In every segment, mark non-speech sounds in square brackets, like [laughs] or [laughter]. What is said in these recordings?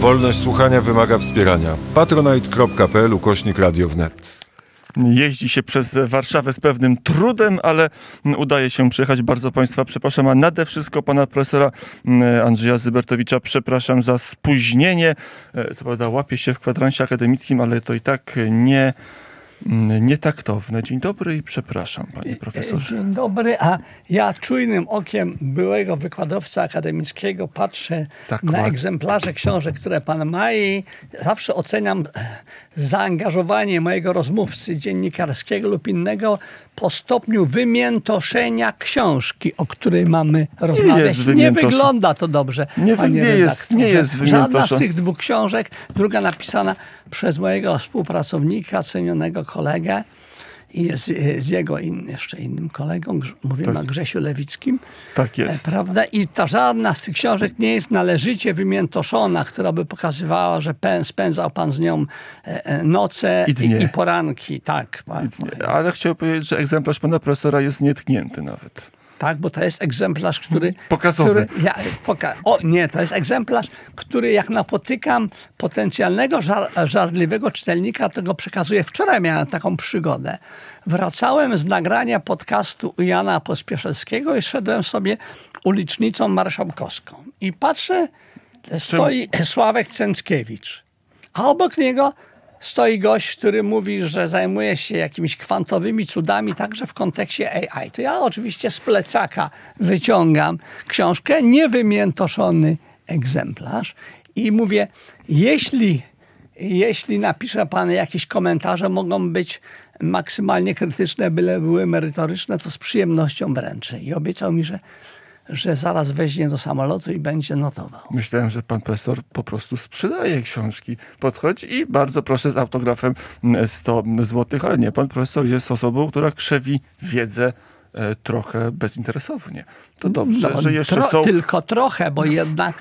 Wolność słuchania wymaga wspierania. patronite.pl ukośnik radio wnet. Jeździ się przez Warszawę z pewnym trudem, ale udaje się przyjechać. Bardzo Państwa przepraszam, a nade wszystko Pana Profesora mm, Andrzeja Zybertowicza przepraszam za spóźnienie. E, co prawda łapie się w kwadransie akademickim, ale to i tak nie Mm, nietaktowne. Dzień dobry i przepraszam, panie profesorze. Dzień dobry, a ja czujnym okiem byłego wykładowca akademickiego patrzę Zakład. na egzemplarze książek, które pan ma i zawsze oceniam e, zaangażowanie mojego rozmówcy dziennikarskiego lub innego po stopniu wymiętoszenia książki, o której mamy rozmawiać. Nie, jest nie wygląda to dobrze, nie, panie nie jest, nie jest Żadna z tych dwóch książek, druga napisana przez mojego współpracownika, cenionego kolegę i z, z jego in, jeszcze innym kolegą, mówimy tak. o Grzesiu Lewickim. Tak e, jest. Prawda? I ta żadna z tych książek nie jest należycie wymiętoszona, która by pokazywała, że pen, spędzał pan z nią e, e, noce i, i, i poranki. Tak. I Ale chciałbym powiedzieć, że egzemplarz pana profesora jest nietknięty nawet. Tak, bo to jest egzemplarz, który... Mm, pokazowy. Który ja, poka o nie, to jest egzemplarz, który jak napotykam potencjalnego żar żarliwego czytelnika, to go przekazuję. Wczoraj miałem taką przygodę. Wracałem z nagrania podcastu Jana Pospieszewskiego i szedłem sobie ulicznicą marszałkowską. I patrzę, stoi Czym? Sławek Cęckiewicz. A obok niego stoi gość, który mówi, że zajmuje się jakimiś kwantowymi cudami także w kontekście AI. To ja oczywiście z plecaka wyciągam książkę, niewymiętoszony egzemplarz i mówię, jeśli, jeśli napisze pan jakieś komentarze, mogą być maksymalnie krytyczne, byle były merytoryczne, to z przyjemnością wręczę. I obiecał mi, że że zaraz weźmie do samolotu i będzie notował. Myślałem, że pan profesor po prostu sprzedaje książki. Podchodzi i bardzo proszę z autografem 100 mm, złotych, ale nie, pan profesor jest osobą, która krzewi wiedzę e, trochę bezinteresownie. To no dobrze, no, że jeszcze tro, są... Tylko trochę, bo jednak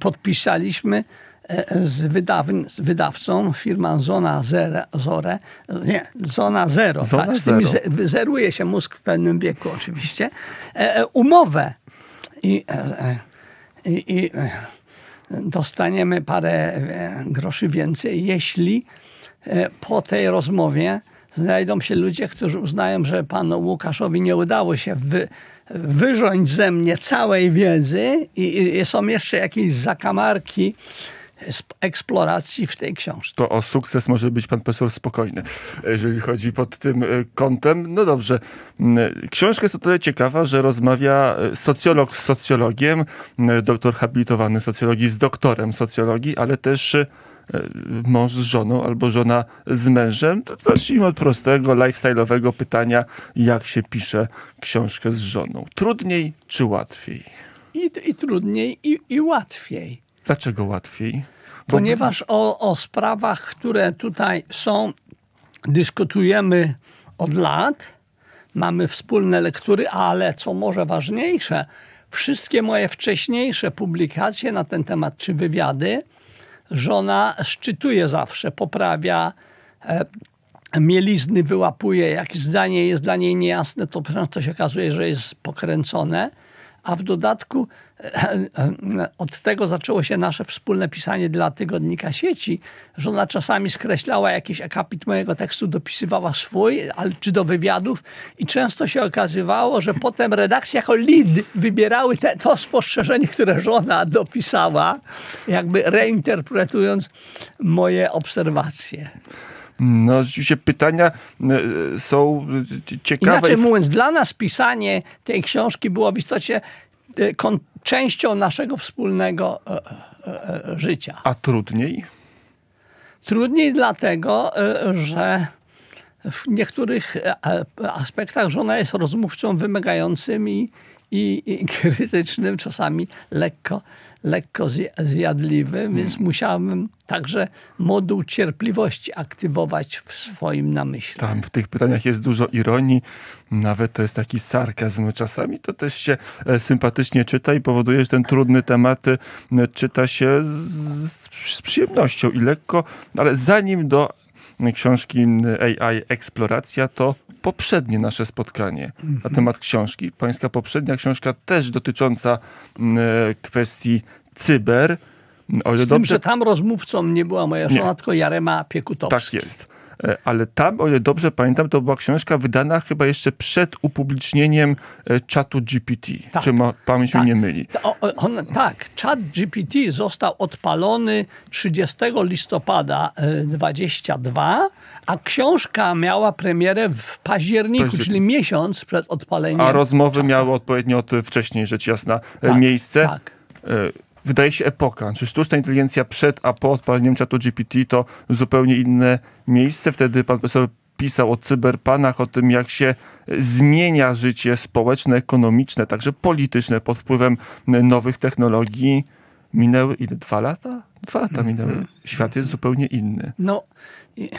podpisaliśmy e, e, z, wydaw, z wydawcą firmą Zona Zero, Zore, nie, Zona Zero, Zona tak, z tymi zeruje się mózg w pewnym wieku oczywiście, umowę E, e, i, i, i e, dostaniemy parę groszy więcej, jeśli po tej rozmowie znajdą się ludzie, którzy uznają, że panu Łukaszowi nie udało się wy, wyrząć ze mnie całej wiedzy i, i są jeszcze jakieś zakamarki eksploracji w tej książce. To o sukces może być pan profesor spokojny, jeżeli chodzi pod tym e, kątem. No dobrze, mm, książka jest o tyle ciekawa, że rozmawia e, socjolog z socjologiem, doktor habilitowany socjologii z doktorem socjologii, ale też e, mąż z żoną albo żona z mężem. To zacznijmy od prostego, lifestyle'owego pytania, jak się pisze książkę z żoną. Trudniej czy łatwiej? I, i trudniej, i, i łatwiej. Dlaczego łatwiej? Bo Ponieważ o, o sprawach, które tutaj są, dyskutujemy od lat, mamy wspólne lektury, ale co może ważniejsze, wszystkie moje wcześniejsze publikacje na ten temat czy wywiady, żona szczytuje zawsze, poprawia, e, mielizny wyłapuje, jakieś zdanie jest dla niej niejasne, to często się okazuje, że jest pokręcone, a w dodatku E, e, e, od tego zaczęło się nasze wspólne pisanie dla tygodnika sieci. Żona czasami skreślała jakiś akapit mojego tekstu, dopisywała swój, ale czy do wywiadów i często się okazywało, że potem redakcje jako lead wybierały te, to spostrzeżenie, które żona dopisała, jakby reinterpretując moje obserwacje. No, rzeczywiście pytania są ciekawe. Inaczej mówiąc, dla nas pisanie tej książki było w istocie Y, częścią naszego wspólnego e, e, e, życia. A trudniej? Trudniej dlatego, że w niektórych aspektach żona jest rozmówcą wymagającym i, i, i [laughs] krytycznym, czasami lekko lekko zjadliwy, hmm. więc musiałem także moduł cierpliwości aktywować w swoim namyśle. Tam w tych pytaniach jest dużo ironii, nawet to jest taki sarkazm czasami, to też się e, sympatycznie czyta i powoduje, że ten trudny temat e, czyta się z, z przyjemnością i lekko, ale zanim do książki AI Eksploracja, to poprzednie nasze spotkanie na mhm. temat książki. Pańska poprzednia książka też dotycząca e, kwestii cyber. O ile Z tym, że tam rozmówcą nie była moja żona, nie. tylko Jarema Piekutowska. Tak jest. E, ale tam, o ile dobrze pamiętam, to była książka wydana chyba jeszcze przed upublicznieniem e, czatu GPT, tak, czy ma, pamięć tak. mnie nie myli. O, on, tak, czat GPT został odpalony 30 listopada 22, e, a książka miała premierę w październiku, Październik. czyli miesiąc przed odpaleniem. A rozmowy czata. miały odpowiednio wcześniej, rzecz jasna, tak, miejsce. Tak wydaje się epoka. Czy sztuczna inteligencja przed, a po odpaleniem czatu GPT to zupełnie inne miejsce? Wtedy pan profesor pisał o cyberpanach, o tym, jak się zmienia życie społeczne, ekonomiczne, także polityczne pod wpływem nowych technologii minęły ile? Dwa lata? Dwa lata mm-hmm. minęły. Świat jest zupełnie inny. No i,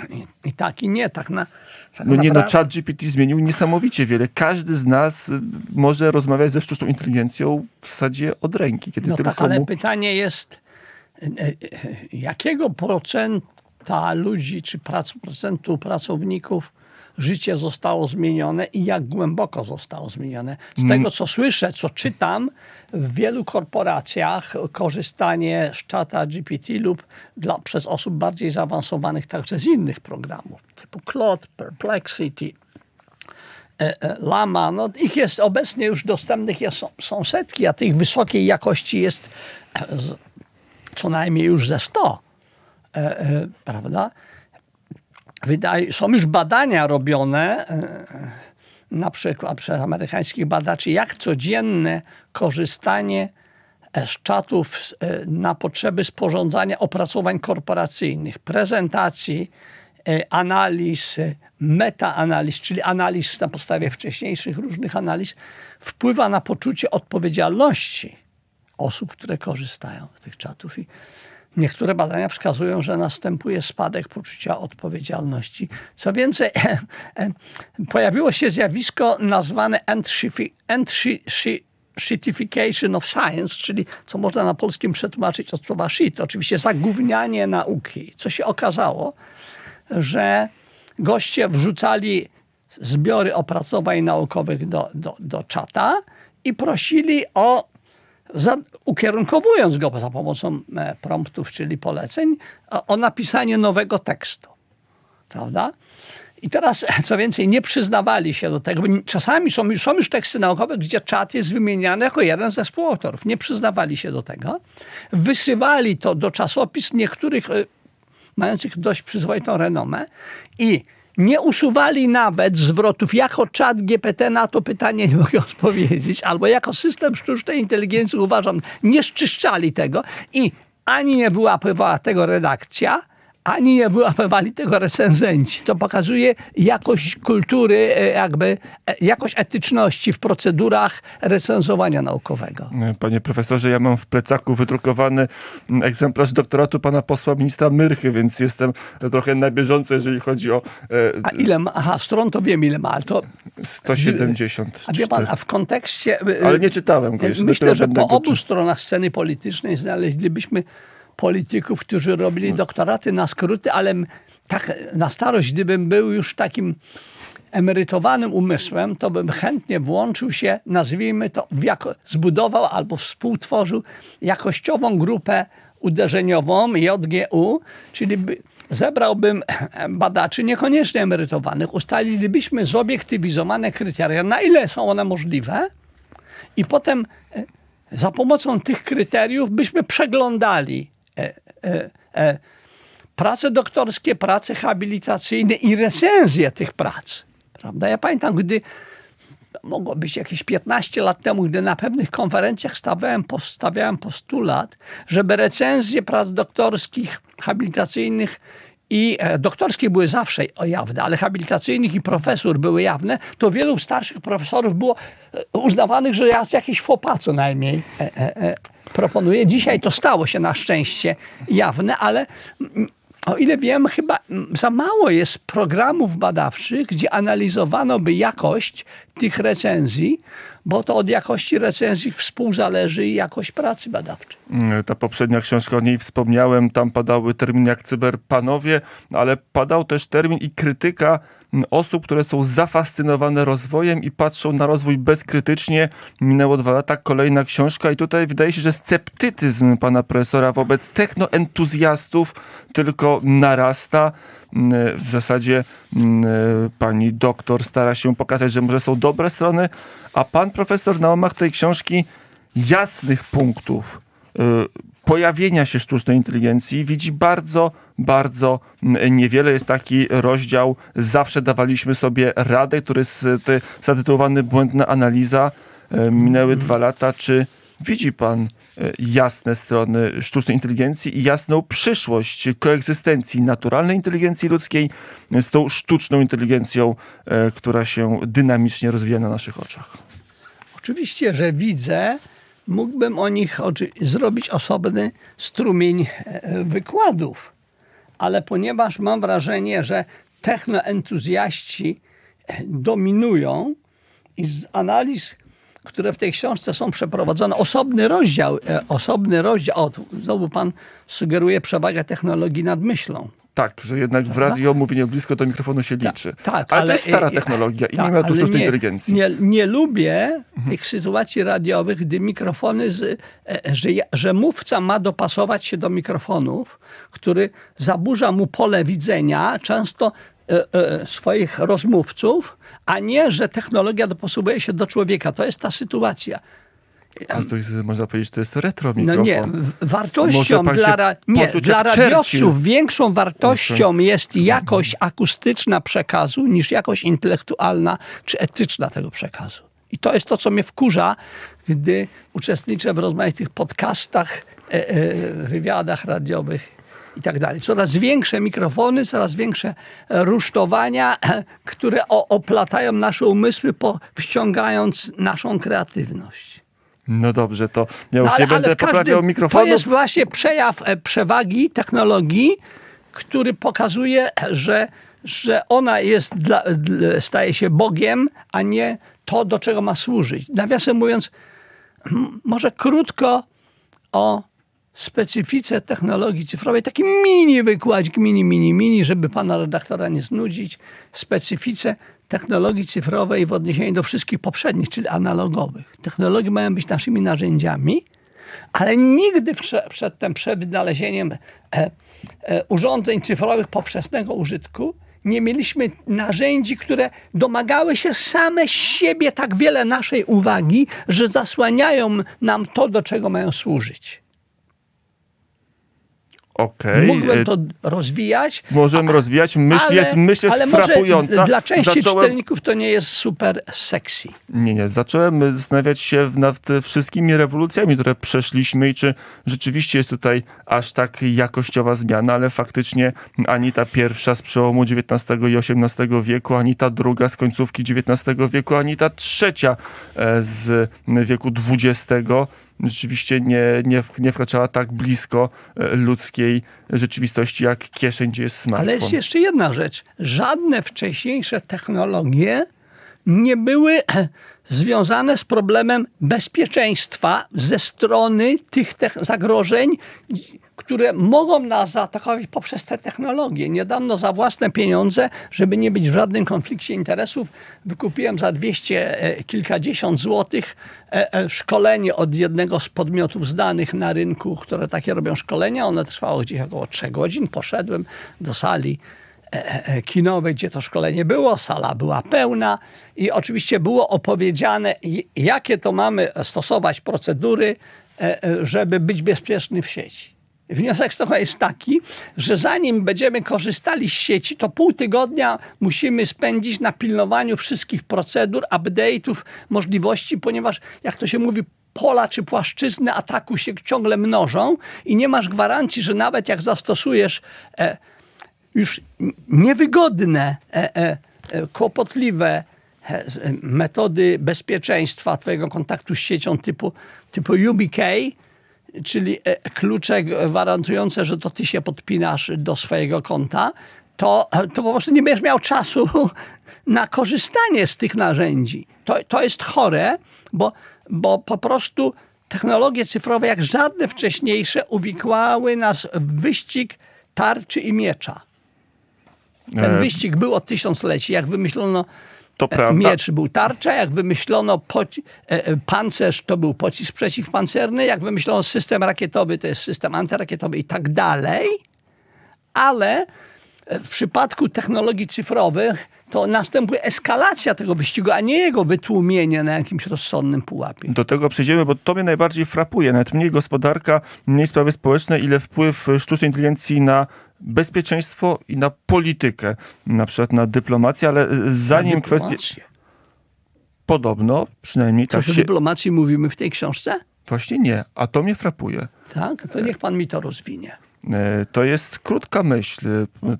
i tak, i nie tak. Na, tak no nie, no chat GPT zmienił niesamowicie wiele. Każdy z nas y, może rozmawiać ze sztuczną inteligencją w zasadzie od ręki. Kiedy no tylko tak, ale pytanie jest, y, y, jakiego procenta ludzi, czy prac, procentu pracowników życie zostało zmienione i jak głęboko zostało zmienione. Z tego, co słyszę, co czytam, w wielu korporacjach korzystanie z czata GPT lub dla, przez osób bardziej zaawansowanych także z innych programów, typu Cloud, Perplexity, e, e, Lama, no ich jest obecnie już dostępnych jest, są setki, a tych wysokiej jakości jest e, z, co najmniej już ze 100, prawda? Wydaje, są już badania robione, e, e, na przykład przez amerykańskich badaczy, jak codzienne korzystanie e, z czatów na potrzeby sporządzania opracowań korporacyjnych, prezentacji, analiz, metaanaliz, czyli analiz na podstawie wcześniejszych różnych analiz, wpływa na poczucie odpowiedzialności osób, które korzystają z tych czatów. I Niektóre badania wskazują, że następuje spadek poczucia odpowiedzialności. Co więcej, e, e, pojawiło się zjawisko nazwane shitification of science, czyli co można na polskim przetłumaczyć od słowa shit, oczywiście zagównianie nauki. Co się okazało, że goście wrzucali zbiory opracowań naukowych do, do, do czata i prosili o za, ukierunkowując go za pomocą e, promptów, czyli poleceń, o, o napisanie nowego tekstu. Prawda? I teraz, e, co więcej, nie przyznawali się do tego. Czasami są, są już teksty naukowe, gdzie czat jest wymieniany jako jeden ze współautorów. Nie przyznawali się do tego. Wysywali to do czasopis niektórych e, mających dość przyzwoitą renomę i nie usuwali nawet zwrotów jako czat GPT na to pytanie nie mogę odpowiedzieć, albo jako system sztucznej inteligencji uważam, nie szczyszczali tego i ani nie była tego redakcja, ani nie wyłapywali tego recenzenci. To pokazuje jakość kultury, e, jakby e, jakość etyczności w procedurach recenzowania naukowego. E, panie profesorze, ja mam w plecaku wydrukowany egzemplarz doktoratu pana posła ministra Myrchy, więc jestem trochę na bieżąco, jeżeli chodzi o... A ile ma? Aha, stron to wiem ile ma, ale to... 170. A wie pan, a w kontekście... Y, ale nie czytałem go y, jeszcze. Myślę, że po obu stronach sceny politycznej znaleźlibyśmy polityków, którzy robili mm. doktoraty na skróty, ale tak na starość, gdybym był już takim emerytowanym umysłem, to bym chętnie włączył się, nazwijmy to, jako, zbudował albo współtworzył jakościową grupę uderzeniową JGU, czyli by, zebrałbym [clears throat] badaczy niekoniecznie emerytowanych, ustalilibyśmy zobiektywizowane kryteria, na ile są one możliwe i potem e, za pomocą tych kryteriów byśmy przeglądali E, e, e, prace doktorskie, prace habilitacyjne i recenzje tych prac. Prawda? Ja pamiętam, gdy mogło być jakieś 15 lat temu, gdy na pewnych konferencjach stawiałem, stawiałem postulat, żeby recenzje prac doktorskich, habilitacyjnych i e, doktorskie były zawsze jawne, ale habilitacyjnych i profesur były jawne, to wielu starszych profesorów było e, uznawanych, że jest jakiś fopa co najmniej e, Proponuję. Dzisiaj to stało się na szczęście jawne, ale mm, o ile wiem, chyba za mało jest programów badawczych, gdzie analizowano by jakość tych recenzji, bo to od jakości recenzji współzależy i jakość pracy badawczej. Ta poprzednia książka, o niej wspomniałem, tam padały terminy jak cyberpanowie, ale padał też termin i krytyka osób, które są zafascynowane rozwojem i patrzą na rozwój bezkrytycznie. Minęło dwa lata, kolejna książka i tutaj wydaje się, że sceptycyzm pana profesora wobec technoentuzjastów tylko narasta. Mm, w zasadzie mm, pani doktor stara się pokazać, że może są dobre strony, a pan profesor na omach tej książki jasnych punktów y, pojawienia się sztucznej inteligencji widzi bardzo bardzo niewiele. Jest taki rozdział Zawsze dawaliśmy sobie radę, który jest zatytułowany Błędna analiza. E, minęły mhm. dwa lata. Czy widzi pan e, jasne strony sztucznej inteligencji i jasną przyszłość koegzystencji naturalnej inteligencji ludzkiej z tą sztuczną inteligencją, e, która się dynamicznie rozwija na naszych oczach? Oczywiście, że widzę mógłbym o nich zrobić osobny strumień wykładów ale ponieważ mam wrażenie, że technoentuzjaści dominują i z analiz, które w tej książce są przeprowadzone, osobny rozdział, e, osobny rozdział, o, znowu pan sugeruje przewagę technologii nad myślą tak, że jednak w radio mówienie blisko do mikrofonu się tak, liczy. Ta, tak, ale, ale, to jest stara technologia i ta, nie ma tu tej inteligencji. Nie, nie lubię mhm. tych sytuacji radiowych, gdy mikrofony, z, e, e, że, że mówca ma dopasować się do mikrofonów, który zaburza mu pole widzenia, często e, swoich rozmówców, a nie, że technologia dopasowuje się do człowieka. To jest ta sytuacja to jest, y, można powiedzieć, to jest retro no mikrofon. No nie, wartością dla, nie, dla radiowców większą wartością jest jakość akustyczna przekazu niż jakość intelektualna czy etyczna tego przekazu. I to jest to, co mnie wkurza, gdy uczestniczę w rozmaitych podcastach, e, e, wywiadach radiowych i tak dalej. Coraz większe mikrofony, coraz większe rusztowania, [clears throat] które o, oplatają nasze umysły, po, wciągając naszą kreatywność. No dobrze, to ja już no, ale, nie będę poprawiał mikrofonu. To jest właśnie przejaw e, przewagi technologii, który pokazuje, że, że ona jest dla, staje się Bogiem, a nie to, do czego ma służyć. Nawiasem mówiąc, może krótko o specyfice technologii cyfrowej, taki mini wykładzik, mini, mini, mini, żeby pana redaktora nie znudzić, specyfice technologii cyfrowej w odniesieniu do wszystkich poprzednich, czyli analogowych. Technologie mają być naszymi narzędziami, ale nigdy prze, przedtem, przed wynalezieniem e, e, urządzeń cyfrowych powszechnego użytku, nie mieliśmy narzędzi, które domagały się same z siebie tak wiele naszej uwagi, że zasłaniają nam to, do czego mają służyć. Mogłem Mógłbym y, to rozwijać. Możemy a, rozwijać. Myśl ale, jest, myśl jest ale frapująca. dla części Zacząłem... czytelników to nie jest super sexy. Nie, nie. Zacząłem zastanawiać się nad wszystkimi rewolucjami, które przeszliśmy i czy rzeczywiście jest tutaj aż tak jakościowa zmiana, ale faktycznie ani ta pierwsza z przełomu XIX i XVIII wieku, ani ta druga z końcówki XIX wieku, ani ta trzecia e, z wieku XX rzeczywiście nie, nie, nie wkraczała tak blisko e, ludzkiej rzeczywistości, jak kieszeń, gdzie jest smartfon. Ale jest jeszcze jedna rzecz. Żadne wcześniejsze technologie nie były e, związane z problemem bezpieczeństwa ze strony tych zagrożeń, które mogą nas zaatakować poprzez te technologie. Niedawno za własne pieniądze, żeby nie być w żadnym konflikcie interesów, wykupiłem za 200 e, kilkadziesiąt złotych e, e, szkolenie od jednego z podmiotów znanych na rynku, które takie robią szkolenia. Ono trwało gdzieś około 3 godzin. Poszedłem do sali kinowej, gdzie to szkolenie było, sala była pełna i oczywiście było opowiedziane, jakie to mamy stosować procedury, żeby być bezpieczny w sieci. Wniosek z tego jest taki, że zanim będziemy korzystali z sieci, to pół tygodnia musimy spędzić na pilnowaniu wszystkich procedur, update'ów, możliwości, ponieważ jak to się mówi, pola czy płaszczyzny ataku się ciągle mnożą i nie masz gwarancji, że nawet jak zastosujesz e, już niewygodne, e, e, e kłopotliwe e, e, metody bezpieczeństwa twojego kontaktu z siecią typu, typu UBK, czyli e, klucze gwarantujące, że to ty się podpinasz do swojego konta, to, to po prostu nie będziesz miał czasu [laughs] na korzystanie z tych narzędzi. To, to jest chore, bo, bo po prostu technologie cyfrowe, jak żadne wcześniejsze, uwikłały nas w wyścig tarczy i miecza. Ten e. wyścig był od tysiącleci, jak wymyślono to e, prawda. Miecz był tarcza, jak wymyślono e, e, pancerz, to był pocisk przeciwpancerny, jak wymyślono system rakietowy, to jest system antyrakietowy i tak dalej. Ale w przypadku technologii cyfrowych to następuje eskalacja tego wyścigu, a nie jego wytłumienie na jakimś rozsądnym pułapie. Do tego przejdziemy, bo to mnie najbardziej frapuje. Nawet mniej gospodarka, mniej sprawy społeczne, ile wpływ sztucznej inteligencji na bezpieczeństwo i na politykę, na przykład na dyplomację, ale zanim kwestie... Podobno, przynajmniej Coś tak się... o dyplomacji mówimy w tej książce? Właśnie nie, a to mnie frapuje. Tak, to e. niech pan mi to rozwinie. E, to jest krótka myśl.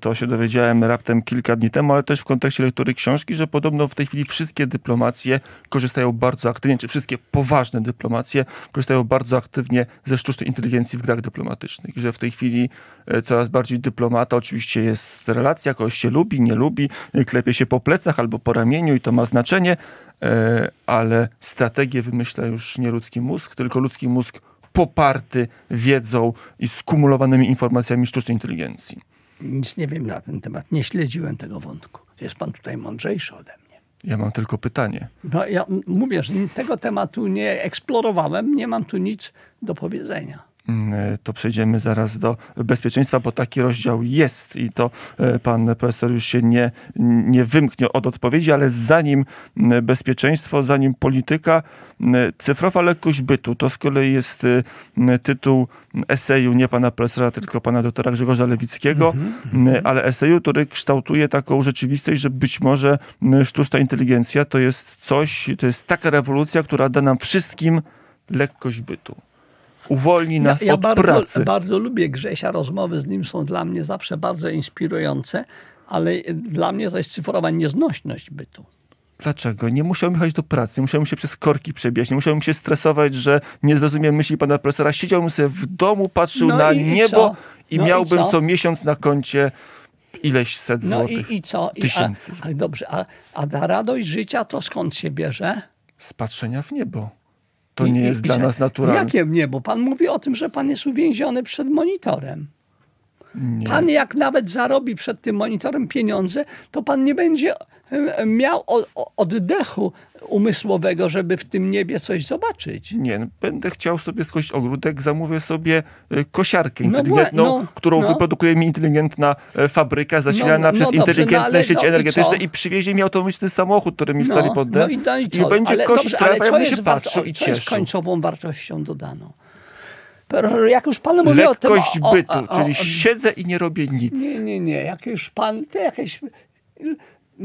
To się dowiedziałem raptem kilka dni temu, ale też w kontekście lektury książki, że podobno w tej chwili wszystkie dyplomacje korzystają bardzo aktywnie, czy wszystkie poważne dyplomacje korzystają bardzo aktywnie ze sztucznej inteligencji w grach dyplomatycznych. Że w tej chwili e, coraz bardziej dyplomata oczywiście jest w relacjach, kogoś się lubi, nie lubi, klepie się po plecach albo po ramieniu i to ma znaczenie, e, ale strategię wymyśla już nie ludzki mózg, tylko ludzki mózg poparty wiedzą i skumulowanymi informacjami sztucznej inteligencji. Nic nie wiem na ten temat. Nie śledziłem tego wątku. Jest pan tutaj mądrzejszy ode mnie. Ja mam tylko pytanie. No ja mówię, że tego tematu nie eksplorowałem, nie mam tu nic do powiedzenia. Mm, e, to przejdziemy zaraz do bezpieczeństwa, bo taki rozdział jest i to e, pan profesor już się nie, nie wymknie od odpowiedzi, ale zanim mm, bezpieczeństwo, zanim polityka, mm, cyfrowa lekkość bytu, to z kolei jest y, tytuł eseju nie pana profesora, tylko pana doktora Grzegorza Lewickiego, mhm, mhm. ale eseju, który kształtuje taką rzeczywistość, że być może sztuczna inteligencja to jest coś, to jest taka rewolucja, która da nam wszystkim lekkość bytu uwolni nas ja, ja od bardzo, pracy. bardzo lubię Grzesia, rozmowy z nim są dla mnie zawsze bardzo inspirujące, ale dla mnie to jest cyfrowa nieznośność bytu. Dlaczego? Nie musiałem chodzić do pracy, nie musiałem się przez korki przebiegać, nie musiałem się stresować, że nie zrozumiem myśli pana profesora. Siedziałbym sobie w domu, patrzył no na i niebo i no miałbym i co? co miesiąc na koncie ileś set no złotych. I, i co? I, A, a, dobrze, a, a ta radość życia to skąd się bierze? Z patrzenia w niebo. To nie jest I, i, dla nas naturalne. No jakie nie, bo pan mówi o tym, że pan jest uwięziony przed monitorem. Nie. Pan jak nawet zarobi przed tym monitorem pieniądze, to pan nie będzie e, e, miał oddechu umysłowego, żeby w tym niebie coś zobaczyć. Nie, no, będę chciał sobie skończyć ogródek, zamówię sobie e, kosiarkę no inteligentną, no, no, którą no. wyprodukuje mi inteligentna fabryka zasilana no, przez dobrze, inteligentne sieci energetyczne i, i, przywiezie mi autonomiczny samochód, który mi stali pod no, i, i, i, będzie kosić dobrze, trawę, ja się patrzył i cieszył. Co jest końcową wartością dodaną? jak już pan mówi Lekkość o tym... O, o, bytu, czyli siedzę i nie robię nic. Nie, nie, nie. Jak już pan... ty jakieś...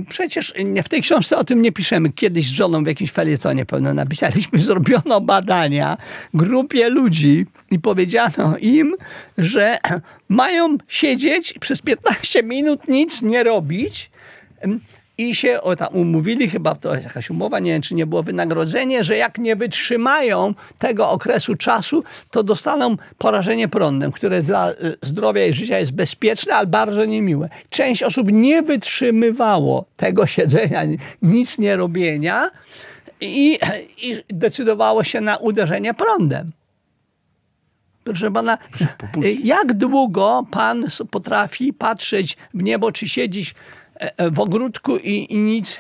Przecież w tej książce o tym nie piszemy. Kiedyś z żoną w jakimś felietonie pewno napisaliśmy, [laughs] zrobiono badania grupie ludzi i powiedziano im, że mają siedzieć przez 15 minut nic nie robić i się o, tam umówili, chyba to jakaś umowa, nie wiem czy nie było wynagrodzenie, że jak nie wytrzymają tego okresu czasu, to dostaną porażenie prądem, które dla y, zdrowia i życia jest bezpieczne, ale bardzo niemiłe. Część osób nie wytrzymywało tego siedzenia, nic nie robienia i, i decydowało się na uderzenie prądem. Proszę pana, jak długo pan potrafi patrzeć w niebo, czy siedzieć E, e, w ogródku i, i nic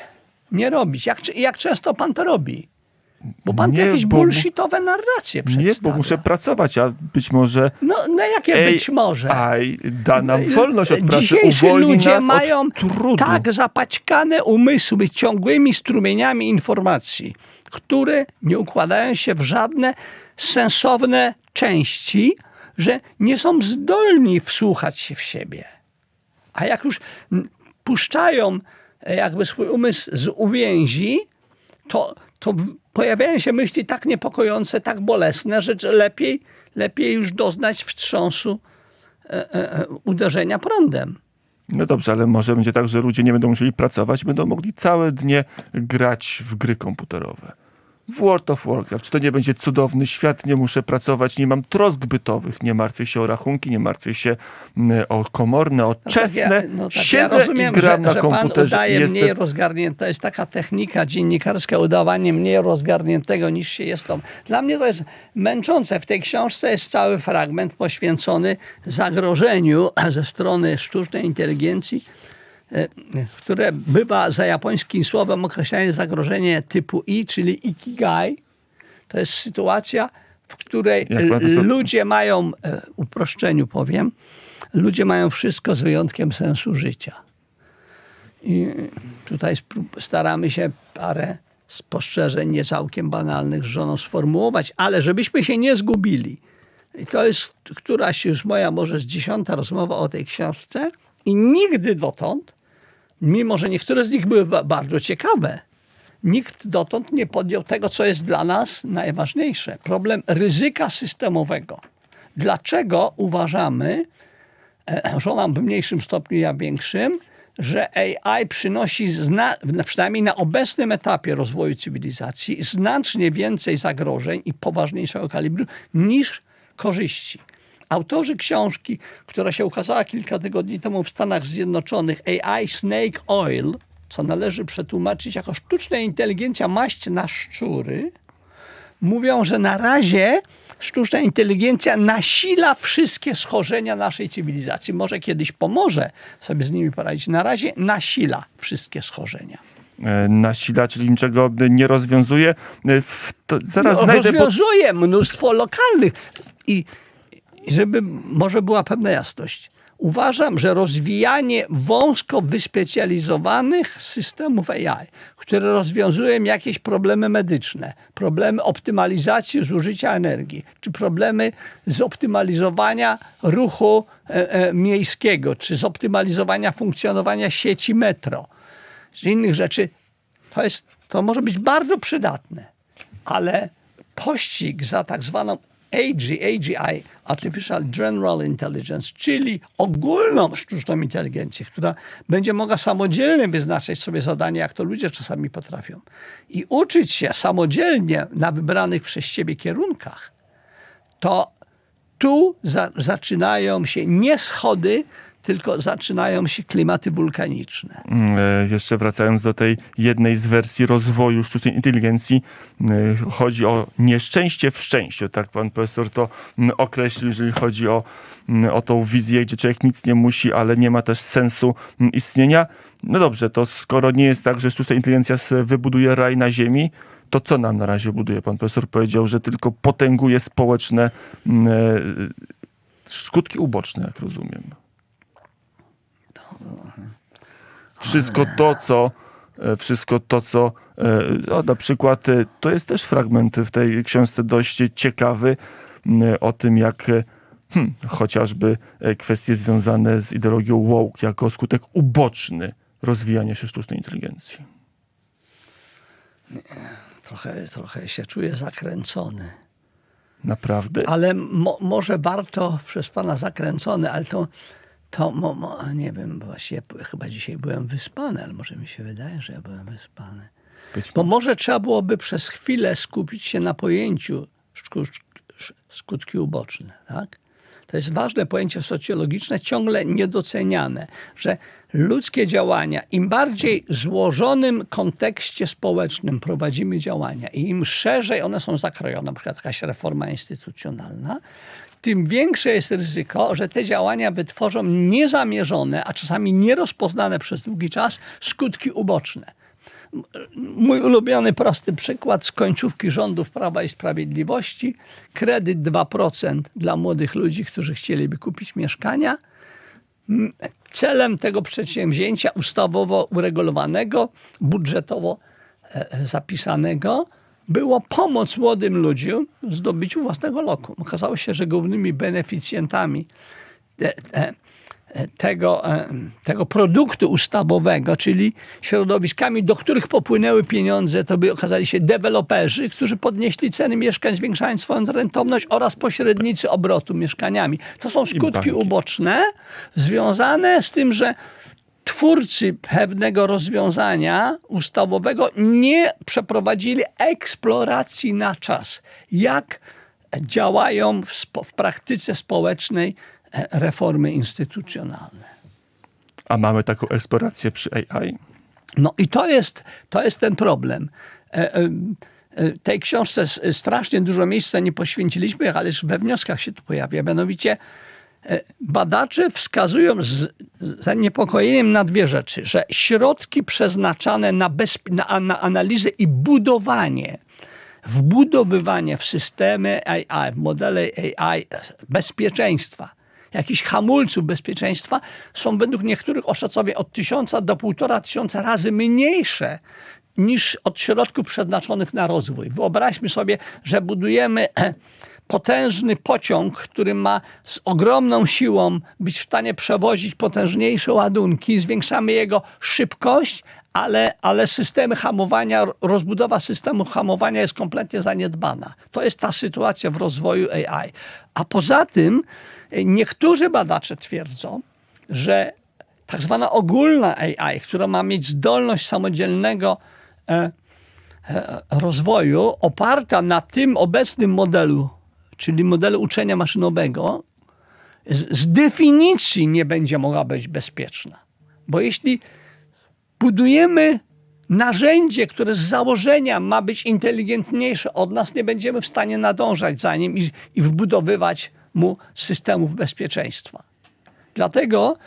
nie robić. Jak, jak często pan to robi? Bo pan nie, jakieś bo, bullshitowe narracje przedstawia. Nie, bo muszę pracować, a być może... No, no jakie ej, być może? Aj, da nam wolność od pracy, Dzisiejsi uwolni ludzie nas mają tak zapaćkane umysły ciągłymi strumieniami informacji, które nie układają się w żadne sensowne części, że nie są zdolni wsłuchać się w siebie. A jak już puszczają e, jakby swój umysł z uwięzi, to, to pojawiają się myśli tak niepokojące, tak bolesne, że lepiej, lepiej już doznać wstrząsu e, e, e, uderzenia prądem. No dobrze, ale może będzie tak, że ludzie nie będą musieli pracować, będą mogli całe dnie grać w gry komputerowe w World of Warcraft. Czy to nie będzie cudowny świat, nie muszę pracować, nie mam trosk bytowych, nie martwię się o rachunki, nie martwię się mm, o komorne, o no tak czesne. No tak ja, no tak, Siedzę ja rozumiem, i gram że, na że komputerze. Pan udaje jestem... mniej To jest taka technika dziennikarska, udawanie mniej rozgarniętego niż się jest to. Dla mnie to jest męczące. W tej książce jest cały fragment poświęcony zagrożeniu ze strony sztucznej inteligencji E, które bywa za japońskim słowem określane zagrożenie typu I, czyli ikigai. To jest sytuacja, w której ludzie mają, e, uproszczeniu powiem, ludzie mają wszystko z wyjątkiem sensu życia. I tutaj staramy się parę spostrzeżeń nie całkiem banalnych z żoną sformułować, ale żebyśmy się nie zgubili. I to jest któraś już moja może z dziesiąta rozmowa o tej książce i nigdy dotąd mimo że niektóre z nich były bardzo ciekawe, nikt dotąd nie podjął tego, co jest dla nas najważniejsze problem ryzyka systemowego. Dlaczego uważamy, e, żona w mniejszym stopniu, ja większym, że AI przynosi, zna, przynajmniej na obecnym etapie rozwoju cywilizacji, znacznie więcej zagrożeń i poważniejszego kalibru niż korzyści. Autorzy książki, która się ukazała kilka tygodni temu w Stanach Zjednoczonych, AI Snake Oil, co należy przetłumaczyć jako sztuczna inteligencja maść na szczury, mówią, że na razie sztuczna inteligencja nasila wszystkie schorzenia naszej cywilizacji. Może kiedyś pomoże sobie z nimi poradzić. Na razie nasila wszystkie schorzenia. E, nasila, czyli niczego nie rozwiązuje. E, to zaraz no, znajdę... Rozwiązuje mnóstwo lokalnych i i żeby może była pewna jasność. Uważam, że rozwijanie wąsko wyspecjalizowanych systemów AI, które rozwiązują jakieś problemy medyczne, problemy optymalizacji zużycia energii, czy problemy zoptymalizowania ruchu e, e, miejskiego, czy zoptymalizowania funkcjonowania sieci metro, z innych rzeczy, to, jest, to może być bardzo przydatne, ale pościg za tak zwaną AGI, Artificial General Intelligence, czyli ogólną sztuczną inteligencję, która będzie mogła samodzielnie wyznaczać sobie zadania, jak to ludzie czasami potrafią, i uczyć się samodzielnie na wybranych przez ciebie kierunkach, to tu za zaczynają się nie schody, tylko zaczynają się klimaty wulkaniczne. Mm, e, jeszcze wracając do tej jednej z wersji rozwoju sztucznej inteligencji, e, chodzi o nieszczęście w szczęściu. Tak pan profesor to mm, określił, jeżeli chodzi o, mm, o tą wizję, gdzie człowiek nic nie musi, ale nie ma też sensu istnienia. No dobrze, to skoro nie jest tak, że sztuczna inteligencja wybuduje raj na ziemi, to co nam na razie buduje? Pan profesor powiedział, że tylko potęguje społeczne e, skutki uboczne, jak rozumiem. Wszystko to, co e, wszystko to, co e, o, na przykład e, to jest też fragment w tej książce dość ciekawy o tym, jak hmm, chociażby kwestie związane z ideologią woke jako skutek uboczny rozwijania się sztucznej inteligencji. Trochę, trochę się czuję zakręcony. Naprawdę? Ale mo może warto, przez pana zakręcony, ale to to, mo, nie wiem, właśnie chyba dzisiaj byłem wyspany, ale może mi się wydaje, że ja byłem wyspany. Bo może trzeba byłoby przez chwilę skupić się na pojęciu skutki uboczne, tak? To jest ważne pojęcie socjologiczne, ciągle niedoceniane, że ludzkie działania, im bardziej złożonym kontekście społecznym prowadzimy działania i im szerzej one są zakrojone, na przykład jakaś reforma instytucjonalna, tym większe jest ryzyko, że te działania wytworzą niezamierzone, a czasami nierozpoznane przez długi czas skutki uboczne mój ulubiony prosty przykład z końcówki rządów Prawa i Sprawiedliwości. Kredyt 2% dla młodych ludzi, którzy chcieliby kupić mieszkania. Celem tego przedsięwzięcia ustawowo uregulowanego, budżetowo e, e, zapisanego było pomoc młodym ludziom w zdobyciu własnego lokum. Okazało się, że głównymi beneficjentami te, te, tego, e, tego produktu ustawowego, czyli środowiskami, do których popłynęły pieniądze, to by okazali się deweloperzy, którzy podnieśli ceny mieszkań, zwiększając swoją rentowność oraz pośrednicy obrotu mieszkaniami. To są skutki uboczne związane z tym, że twórcy pewnego rozwiązania ustawowego nie przeprowadzili eksploracji na czas, jak działają w, w praktyce społecznej e, reformy instytucjonalne. A mamy taką eksplorację przy AI? No i to jest, to jest ten problem. E, e, e tej książce strasznie dużo miejsca nie poświęciliśmy, ale we wnioskach się to pojawia. Mianowicie E, badacze wskazują z, zaniepokojeniem na dwie rzeczy, że środki przeznaczane na, bezp- na, na analizę i budowanie, wbudowywanie w systemy AI, w modele AI bezpieczeństwa, jakichś hamulców bezpieczeństwa są według niektórych oszacowań od tysiąca do półtora tysiąca razy mniejsze niż od środków przeznaczonych na rozwój. Wyobraźmy sobie, że budujemy [clears throat] e, potężny pociąg, który ma z ogromną siłą być w stanie przewozić potężniejsze ładunki, zwiększamy jego szybkość, ale, ale systemy hamowania, rozbudowa systemu hamowania jest kompletnie zaniedbana. To jest ta sytuacja w rozwoju AI. A poza tym e, niektórzy badacze twierdzą, że tak zwana ogólna AI, która ma mieć zdolność samodzielnego e, e, rozwoju, oparta na tym obecnym modelu czyli modelu uczenia maszynowego, z, z definicji nie będzie mogła być bezpieczna. Bo jeśli budujemy narzędzie, które z założenia ma być inteligentniejsze od nas, nie będziemy w stanie nadążać za nim i, i wbudowywać mu systemów bezpieczeństwa. Dlatego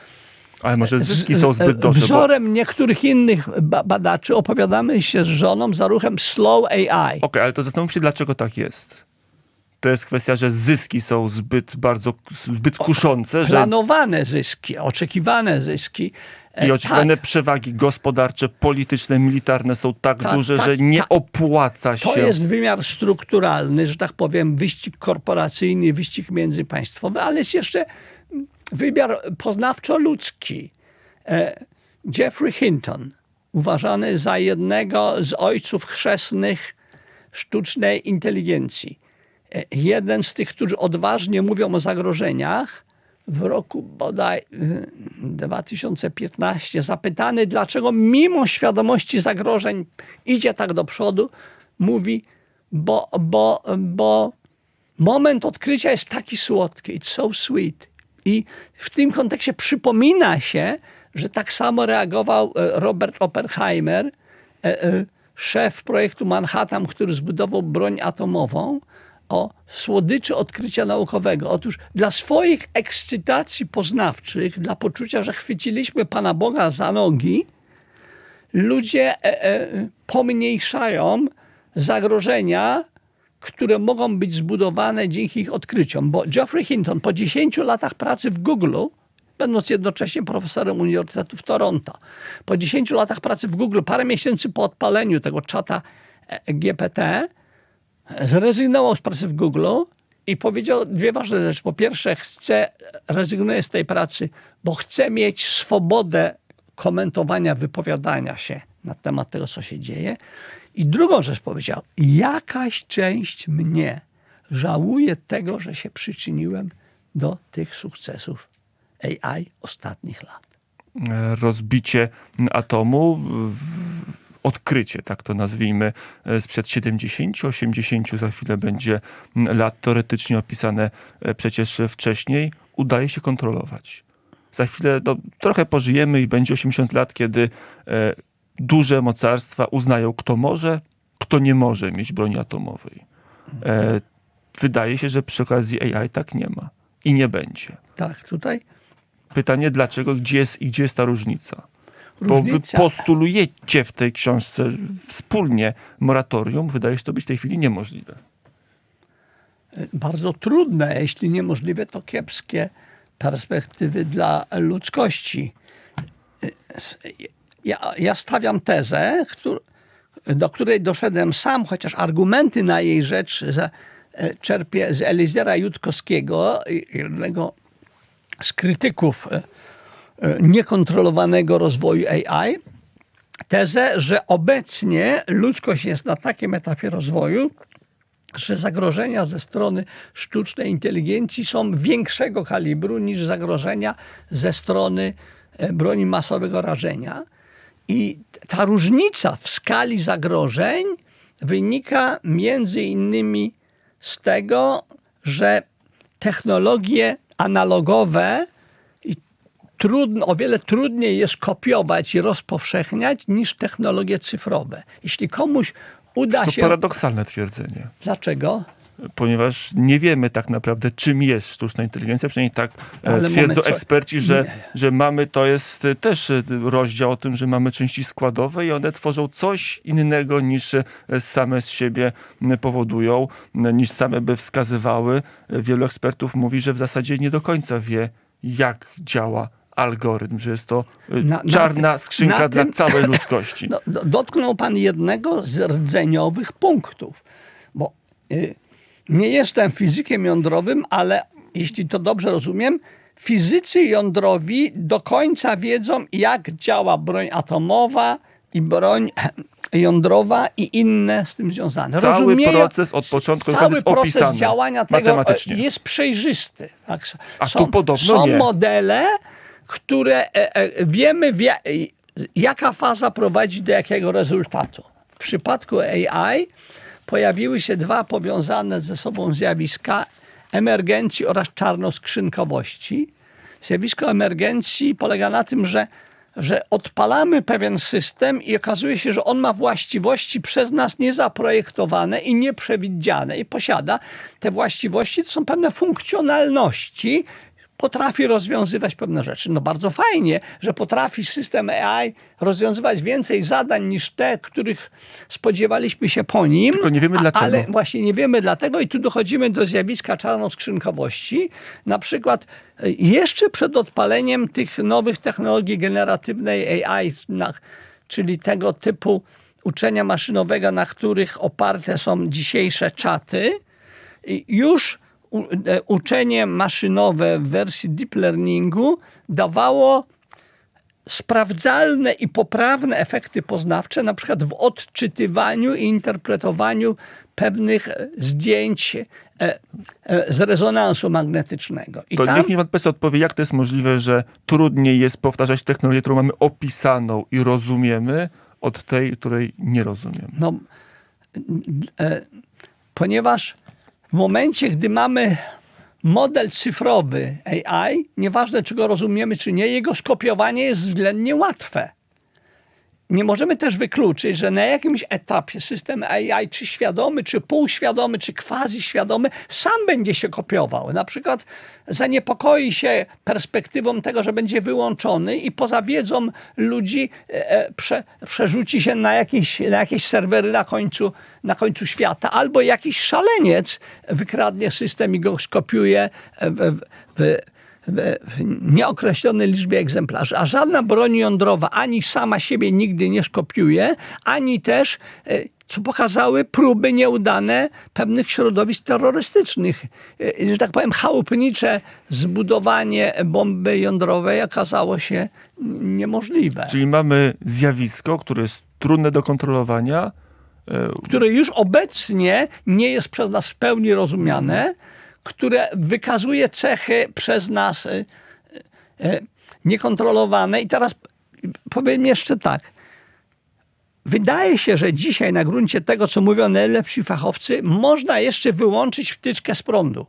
ale może zyski są zbyt duże. Wzorem bo... niektórych innych badaczy opowiadamy się z żoną za ruchem slow AI. Okej, okay, ale to zastanów się, dlaczego tak jest to jest kwestia, że zyski są zbyt bardzo, zbyt kuszące. Planowane że... zyski, oczekiwane zyski. E, I oczekiwane tak. przewagi gospodarcze, polityczne, militarne są tak, tak duże, tak, że nie tak. opłaca się. To jest wymiar strukturalny, że tak powiem, wyścig korporacyjny, wyścig międzypaństwowy, ale jest jeszcze wymiar poznawczo-ludzki. E, Jeffrey Hinton, uważany za jednego z ojców chrzestnych sztucznej inteligencji jeden z tych, którzy odważnie mówią o zagrożeniach, w roku bodaj 2015, y, zapytany, dlaczego mimo świadomości zagrożeń idzie tak do przodu, mówi, bo, bo, bo moment odkrycia jest taki słodki, it's so sweet. I w tym kontekście przypomina się, że tak samo reagował y, Robert Oppenheimer, y, szef projektu Manhattan, który zbudował broń atomową, o słodyczy odkrycia naukowego. Otóż dla swoich ekscytacji poznawczych, dla poczucia, że chwyciliśmy Pana Boga za nogi, ludzie e, e, pomniejszają zagrożenia, które mogą być zbudowane dzięki ich odkryciom. Bo Geoffrey Hinton po 10 latach pracy w Google, będąc jednocześnie profesorem Uniwersytetu w Toronto, po 10 latach pracy w Google, parę miesięcy po odpaleniu tego czata e, e, GPT, zrezygnował z pracy w Google i powiedział dwie ważne rzeczy. Po pierwsze, chcę, rezygnować z tej pracy, bo chcę mieć swobodę komentowania, wypowiadania się na temat tego, co się dzieje. I drugą rzecz powiedział, jakaś część mnie żałuje tego, że się przyczyniłem do tych sukcesów AI ostatnich lat. Rozbicie atomu odkrycie, tak to nazwijmy, e, sprzed 70, 80, za chwilę będzie lat teoretycznie opisane e, przecież wcześniej, udaje się kontrolować. Za chwilę no, trochę pożyjemy i będzie 80 lat, kiedy e, duże mocarstwa uznają, kto może, kto nie może mieć broni atomowej. E, wydaje się, że przy okazji AI tak nie ma i nie będzie. Tak, tutaj. Pytanie, dlaczego, gdzie jest, i gdzie jest ta różnica? Bo wy postulujecie w tej książce wspólnie moratorium. Wydaje się to być w tej chwili niemożliwe. E, bardzo trudne, jeśli niemożliwe, to kiepskie perspektywy dla ludzkości. E, ja, ja stawiam tezę, do której doszedłem sam, chociaż argumenty na jej rzecz e, czerpię z Elizera Jutkowskiego, jednego z krytyków E, niekontrolowanego rozwoju AI, tezę, że obecnie ludzkość jest na takim etapie rozwoju, że zagrożenia ze strony sztucznej inteligencji są większego kalibru niż zagrożenia ze strony e, broni masowego rażenia. I ta różnica w skali zagrożeń wynika między innymi z tego, że technologie analogowe trudno, o wiele trudniej jest kopiować i rozpowszechniać niż technologie cyfrowe. Jeśli komuś uda to się... To paradoksalne twierdzenie. Dlaczego? Ponieważ nie wiemy tak naprawdę, czym jest sztuczna inteligencja, przynajmniej tak e, Ale twierdzą moment, eksperci, że, że mamy, to jest e, też e, rozdział o tym, że mamy części składowe i one tworzą coś innego niż same z siebie powodują, niż same by wskazywały. Wielu ekspertów mówi, że w zasadzie nie do końca wie, jak działa algorytm, że jest to y, na, czarna na, skrzynka na dla tym, całej [laughs] ludzkości. No, no, dotknął pan jednego z rdzeniowych punktów, bo y, nie jestem fizykiem jądrowym, ale jeśli to dobrze rozumiem, fizycy jądrowi do końca wiedzą, jak działa broń atomowa i broń [clears throat] jądrowa i inne z tym związane. Cały Rozumieją, proces od początku cały jest proces opisany działania tego e, jest przejrzysty. Tak? Są, A tu podobno są nie. modele, które e, e, wiemy, jaka faza prowadzi do jakiego rezultatu. W przypadku AI pojawiły się dwa powiązane ze sobą zjawiska emergencji oraz czarnoskrzynkowości. Zjawisko emergencji polega na tym, że, że odpalamy pewien system i okazuje się, że on ma właściwości przez nas niezaprojektowane i nieprzewidziane i posiada te właściwości, to są pewne funkcjonalności, potrafi rozwiązywać pewne rzeczy. No bardzo fajnie, że potrafi system AI rozwiązywać więcej zadań niż te, których spodziewaliśmy się po nim. Tylko nie wiemy dlaczego. Ale właśnie nie wiemy dlatego i tu dochodzimy do zjawiska czarnoskrzynkowości. Na przykład e, jeszcze przed odpaleniem tych nowych technologii generatywnej AI, czyli tego typu uczenia maszynowego, na których oparte są dzisiejsze czaty, już E, uczenie maszynowe w wersji deep learningu dawało sprawdzalne i poprawne efekty poznawcze, na przykład w odczytywaniu i interpretowaniu pewnych e, zdjęć e, z rezonansu magnetycznego. I to tam... niech mi pan profesor odpowie, jak to jest możliwe, że trudniej jest powtarzać technologię, którą mamy opisaną i rozumiemy, od tej, której nie rozumiemy? No, ponieważ w momencie, gdy mamy model cyfrowy AI, nieważne czy go rozumiemy czy nie, jego skopiowanie jest względnie łatwe nie możemy też wykluczyć, że na jakimś etapie system AI, czy świadomy, czy półświadomy, czy quasi świadomy, sam będzie się kopiował. Na przykład zaniepokoi się perspektywą tego, że będzie wyłączony i poza wiedzą ludzi e, e, prze, przerzuci się na jakieś, na jakieś serwery na końcu, na końcu świata. Albo jakiś szaleniec wykradnie system i go skopiuje w, w, w w nieokreślonej liczbie egzemplarzy. A żadna broń jądrowa ani sama siebie nigdy nie szkopiuje, ani też e, co pokazały próby nieudane pewnych środowisk terrorystycznych. E, że tak powiem, chałupnicze zbudowanie bomby jądrowej okazało się niemożliwe. Czyli mamy zjawisko, które jest trudne do kontrolowania, e, które już obecnie nie jest przez nas w pełni rozumiane, które wykazuje cechy przez nas y, y, y, niekontrolowane. I teraz powiem jeszcze tak. Wydaje się, że dzisiaj na gruncie tego, co mówią najlepsi fachowcy, można jeszcze wyłączyć wtyczkę z prądu.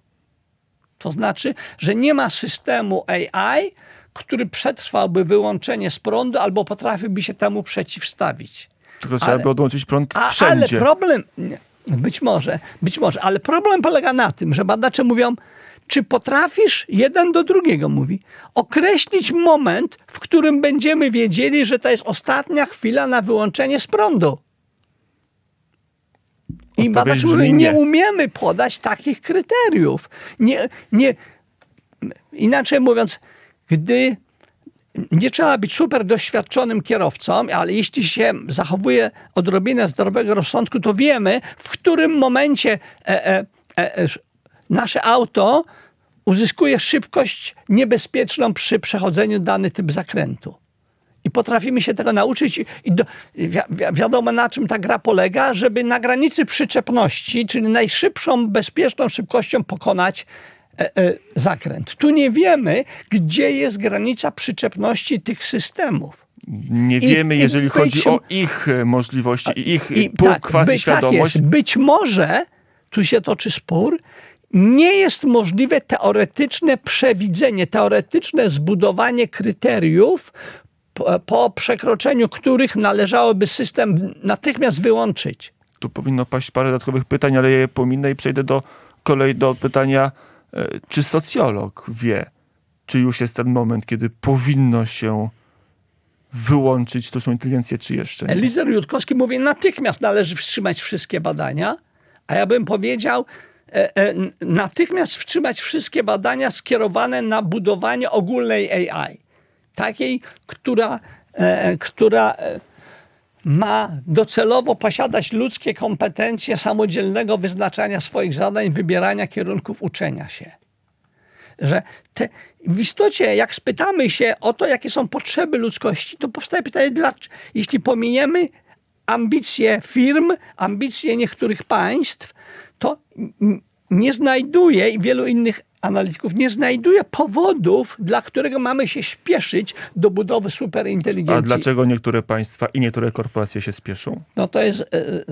To znaczy, że nie ma systemu AI, który przetrwałby wyłączenie z prądu albo potrafiłby się temu przeciwstawić. Tylko trzeba by odłączyć prąd a, Ale problem... Nie. Być może, być może, ale problem polega na tym, że badacze mówią, czy potrafisz, jeden do drugiego mówi, określić moment, w którym będziemy wiedzieli, że to jest ostatnia chwila na wyłączenie z prądu. I badacz mówi, nie umiemy podać takich kryteriów. Nie, nie, inaczej mówiąc, gdy nie trzeba być super doświadczonym kierowcą, ale jeśli się zachowuje odrobinę zdrowego rozsądku, to wiemy, w którym momencie e, e, e, e nasze auto uzyskuje szybkość niebezpieczną przy przechodzeniu dany typ zakrętu. I potrafimy się tego nauczyć. I do, wi wiadomo, na czym ta gra polega, żeby na granicy przyczepności, czyli najszybszą, bezpieczną szybkością pokonać E, e, zakręt. Tu nie wiemy, gdzie jest granica przyczepności tych systemów. Nie wiemy, I, jeżeli i być, chodzi o ich e, możliwości, i ich i, tak, by, tak świadomość. Tak być może, tu się toczy spór, nie jest możliwe teoretyczne przewidzenie, teoretyczne zbudowanie kryteriów, po, po przekroczeniu których należałoby system natychmiast wyłączyć. Tu powinno paść parę dodatkowych pytań, ale ja je pominę i przejdę do kolej do pytania E, czy socjolog wie, czy już jest ten moment, kiedy powinno się wyłączyć sztuczną inteligencję, czy jeszcze Elizer Jutkowski mówi, natychmiast należy wstrzymać wszystkie badania, a ja bym powiedział, e, e, natychmiast wstrzymać wszystkie badania skierowane na budowanie ogólnej AI. Takiej, która, e, e która e, ma docelowo posiadać ludzkie kompetencje samodzielnego wyznaczania swoich zadań, wybierania kierunków uczenia się. Że te, w istocie, jak spytamy się o to, jakie są potrzeby ludzkości, to powstaje pytanie, dlaczego, jeśli pominiemy ambicje firm, ambicje niektórych państw, to nie znajduje i wielu innych analityków nie znajduje powodów, dla którego mamy się śpieszyć do budowy superinteligencji. A dlaczego niektóre państwa i niektóre korporacje się spieszą? No to jest e,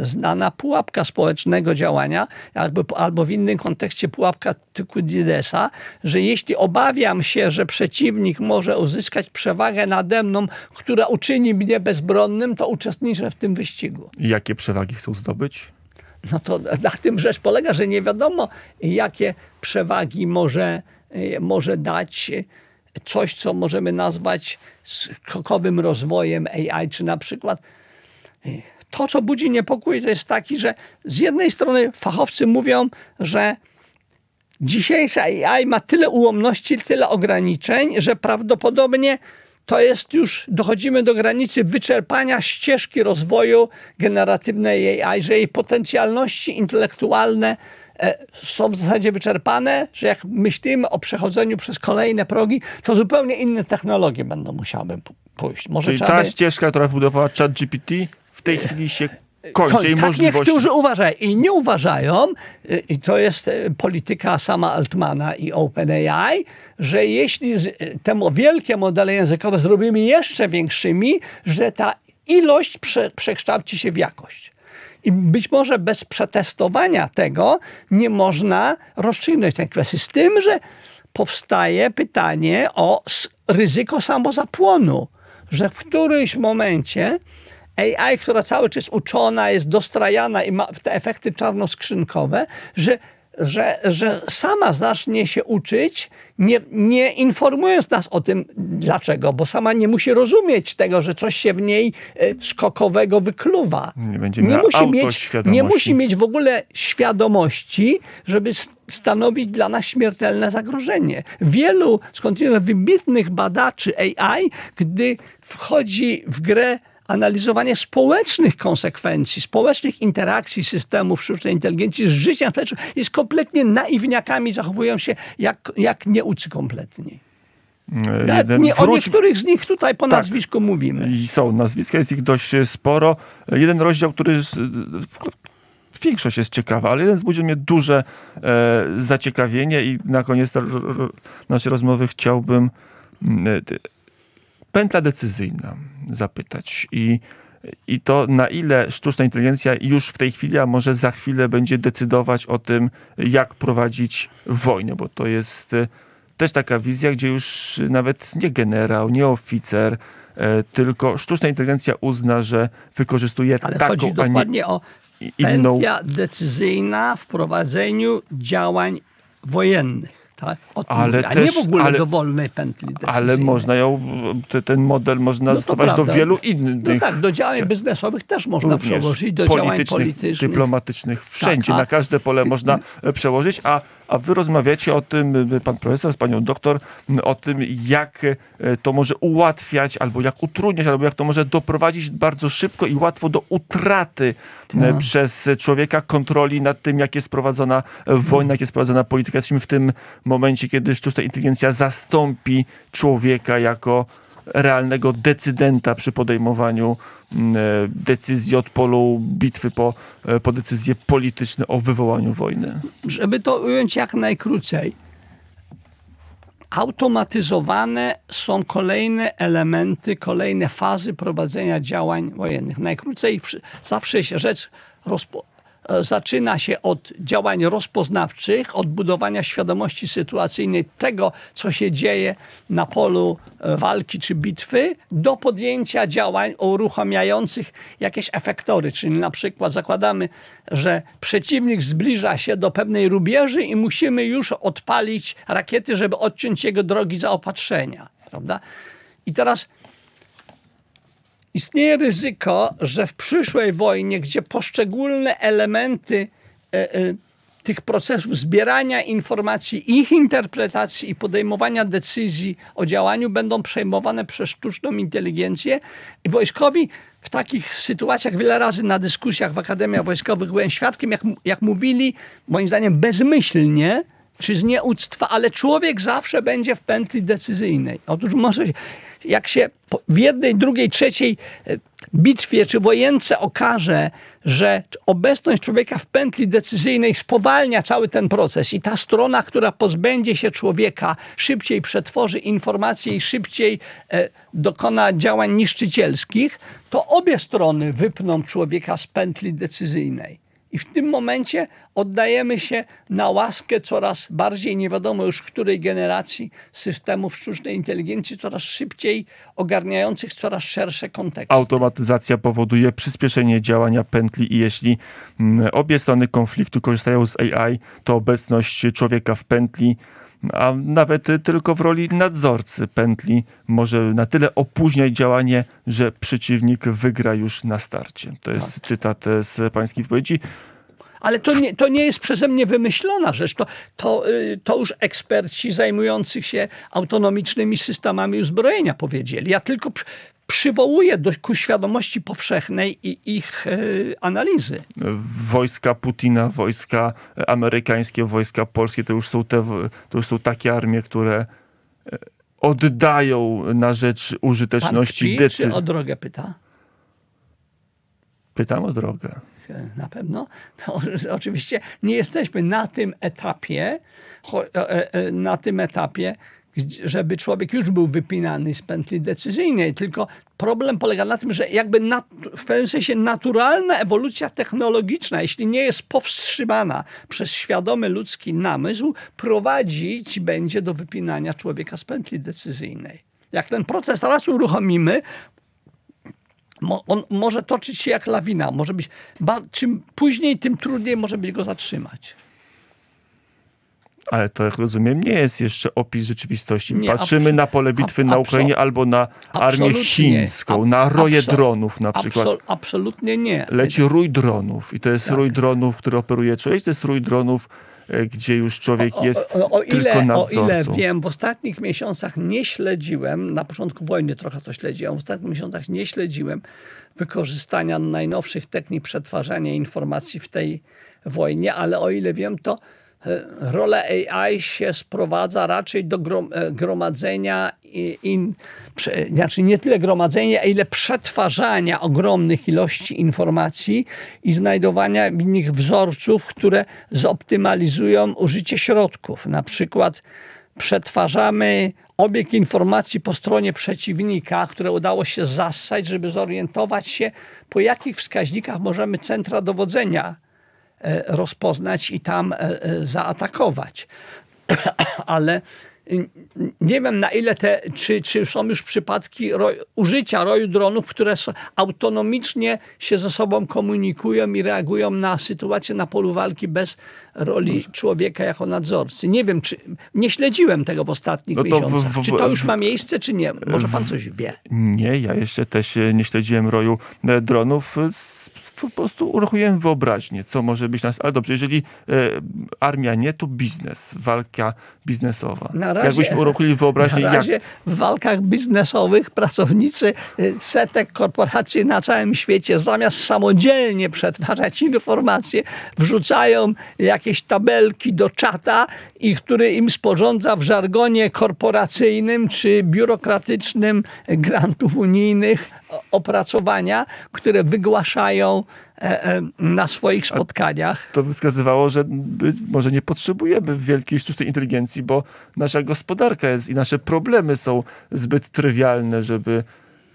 znana pułapka społecznego działania, albo, albo w innym kontekście pułapka Tykudidesa, że jeśli obawiam się, że przeciwnik może uzyskać przewagę nade mną, która uczyni mnie bezbronnym, to uczestniczę w tym wyścigu. I jakie przewagi chcą zdobyć? No to na tym rzecz polega, że nie wiadomo, jakie przewagi może, e, może dać e, coś, co możemy nazwać skokowym rozwojem AI, czy na przykład e, to, co budzi niepokój, to jest taki, że z jednej strony fachowcy mówią, że dzisiejsza AI ma tyle ułomności, tyle ograniczeń, że prawdopodobnie to jest już, dochodzimy do granicy wyczerpania ścieżki rozwoju generatywnej AI, że jej potencjalności intelektualne e, są w zasadzie wyczerpane, że jak myślimy o przechodzeniu przez kolejne progi, to zupełnie inne technologie będą musiały pójść. Może Czyli ta by... ścieżka, która wybudowała ChatGPT, w tej chwili się kończy Koń, jej tak możliwości. niektórzy uważają i nie uważają, y, i to jest y, polityka sama Altmana i OpenAI, że jeśli y, te temu wielkie modele językowe zrobimy jeszcze większymi, że ta ilość prze, przekształci się w jakość. I być może bez przetestowania tego nie można rozstrzygnąć tej kwestii. Z tym, że powstaje pytanie o ryzyko samozapłonu, że w którymś momencie AI, która cały czas jest uczona, jest dostrajana i ma te efekty czarnoskrzynkowe, że że, że sama zacznie się uczyć, nie, nie, informując nas o tym, dlaczego, bo sama nie musi rozumieć tego, że coś się w niej e, skokowego wykluwa. Nie, będzie nie, musi, mieć, nie musi mieć w ogóle świadomości, żeby stanowić dla nas śmiertelne zagrożenie. Wielu skądinąd wybitnych badaczy AI, gdy wchodzi w grę analizowanie społecznych konsekwencji, społecznych interakcji systemów sztucznej inteligencji z życiem społecznym jest kompletnie naiwniakami, zachowują się jak, jak nieucy kompletni. E, jeden, nie, wróć... O niektórych z nich tutaj po tak. nazwisku mówimy. I są nazwiska, jest ich dość e, sporo. E, jeden rozdział, który jest, większość jest ciekawa, ale jeden zbudził mnie duże e, zaciekawienie i na koniec r, naszej rozmowy chciałbym... Mm, e, pętla decyzyjna zapytać. I, I to, na ile sztuczna inteligencja już w tej chwili, a może za chwilę będzie decydować o tym, jak prowadzić wojnę, bo to jest e, też taka wizja, gdzie już nawet nie generał, nie oficer, e, tylko sztuczna inteligencja uzna, że wykorzystuje Ale taką, chodzi dokładnie o inną... decyzyjna w prowadzeniu działań wojennych tak? Od, ale a też, nie w ogóle ale, do wolnej pętli decyzyjnej. Ale można ją, te, ten model można no stosować do wielu no innych. No tak, do działań czy, biznesowych też można przełożyć, do politycznych, działań politycznych. dyplomatycznych, tak, wszędzie, tak, na każde pole można przełożyć, a a wy rozmawiacie o tym, y, pan profesor z panią doktor, y, o tym, jak y, to może ułatwiać, albo jak utrudniać, albo jak to może doprowadzić bardzo szybko i łatwo do utraty tak. przez człowieka kontroli nad tym, jak jest prowadzona wojna, mhm. jak jest prowadzona polityka. Jesteśmy w tym momencie, kiedy sztuczna inteligencja zastąpi człowieka jako realnego decydenta przy podejmowaniu mm, e, decyzji od polu bitwy po, e, po decyzje polityczne o wywołaniu wojny? Żeby to ująć jak najkrócej, automatyzowane są kolejne elementy, kolejne fazy prowadzenia działań wojennych. Najkrócej zawsze się rzecz rozpo E, zaczyna się od działań rozpoznawczych, od budowania świadomości sytuacyjnej tego, co się dzieje na polu e, walki czy bitwy, do podjęcia działań uruchamiających jakieś efektory. Czyli na przykład zakładamy, że przeciwnik zbliża się do pewnej rubieży i musimy już odpalić rakiety, żeby odciąć jego drogi zaopatrzenia. Prawda? I teraz istnieje ryzyko, że w przyszłej wojnie, gdzie poszczególne elementy e, e, tych procesów zbierania informacji, ich interpretacji i podejmowania decyzji o działaniu będą przejmowane przez sztuczną inteligencję. I wojskowi w takich sytuacjach wiele razy na dyskusjach w akademiach wojskowych byłem świadkiem, jak, jak mówili, moim zdaniem bezmyślnie, czy z nieuctwa, ale człowiek zawsze będzie w pętli decyzyjnej. Otóż może jak się w jednej, drugiej, trzeciej e, bitwie czy wojence okaże, że obecność człowieka w pętli decyzyjnej spowalnia cały ten proces i ta strona, która pozbędzie się człowieka, szybciej przetworzy informacje i szybciej e, dokona działań niszczycielskich, to obie strony wypną człowieka z pętli decyzyjnej. I w tym momencie oddajemy się na łaskę coraz bardziej, nie wiadomo już której generacji systemów sztucznej inteligencji, coraz szybciej ogarniających coraz szersze konteksty. Automatyzacja powoduje przyspieszenie działania pętli i jeśli mm, obie strony konfliktu korzystają z AI, to obecność człowieka w pętli a nawet tylko w roli nadzorcy pętli może na tyle opóźniać działanie, że przeciwnik wygra już na starcie. To jest tak. cytat z pańskiej wypowiedzi. Ale to nie, to nie jest przeze mnie wymyślona rzecz. To, to, y, to już eksperci zajmujących się autonomicznymi systemami uzbrojenia powiedzieli. Ja tylko przywołuje do, ku świadomości powszechnej i ich e, analizy. Wojska Putina, wojska amerykańskie, wojska polskie to już są, te, to już są takie armie, które e, oddają na rzecz użyteczności decyzji. Czy o drogę pyta? Pytam o drogę e, na pewno, to [laughs] oczywiście nie jesteśmy na tym etapie, na tym etapie, żeby człowiek już był wypinany z pętli decyzyjnej, tylko problem polega na tym, że jakby nat, w pewnym sensie naturalna ewolucja technologiczna, jeśli nie jest powstrzymana przez świadomy ludzki namysł, prowadzić będzie do wypinania człowieka z pętli decyzyjnej. Jak ten proces teraz uruchomimy, on może toczyć się jak lawina. Może być, czym później, tym trudniej może być go zatrzymać. Ale to, jak rozumiem, nie jest jeszcze opis rzeczywistości. Nie, Patrzymy na pole bitwy na Ukrainie albo na armię chińską, na roje dronów na przykład. absolutnie nie. Leci rój dronów i to jest tak. rój dronów, który operuje człowiek, to jest rój dronów e, gdzie już człowiek jest o, o, o ile, nadzorcą. O ile wiem, w ostatnich miesiącach nie śledziłem, na początku wojny trochę to śledziłem, w ostatnich miesiącach nie śledziłem wykorzystania najnowszych technik przetwarzania informacji w tej wojnie, ale o ile wiem, to E, rola AI się sprowadza raczej do e, gromadzenia, in, znaczy nie tyle gromadzenia, ile przetwarzania ogromnych ilości informacji i znajdowania nich wzorców, które zoptymalizują użycie środków. Na przykład przetwarzamy obieg informacji po stronie przeciwnika, które udało się zassać, żeby zorientować się, po jakich wskaźnikach możemy centra dowodzenia E, rozpoznać i tam e, e, zaatakować. [clears throat] Ale nie wiem na ile te, czy, czy są już przypadki użycia roju dronów, które są, autonomicznie się ze sobą komunikują i reagują na sytuację na polu walki bez roli Boże. człowieka jako nadzorcy. Nie wiem, czy nie śledziłem tego w ostatnich no miesiącach. W, w, czy to już ma miejsce, czy nie? Może pan coś wie? Nie, ja jeszcze też nie śledziłem roju dronów po prostu uruchomiłem wyobraźnię, co może być nas. Ale dobrze, jeżeli e, armia nie, to biznes, walka biznesowa. Na razie, Jakbyśmy uruchomili wyobraźnię, na razie jak... w walkach biznesowych pracownicy e, setek korporacji na całym świecie zamiast samodzielnie przetwarzać informacje, wrzucają jakieś tabelki do czata i który im sporządza w żargonie korporacyjnym czy biurokratycznym grantów unijnych opracowania, które wygłaszają E, e, na swoich spotkaniach. A to wskazywało, że może nie potrzebujemy wielkiej sztucznej inteligencji, bo nasza gospodarka jest i nasze problemy są zbyt trywialne, żeby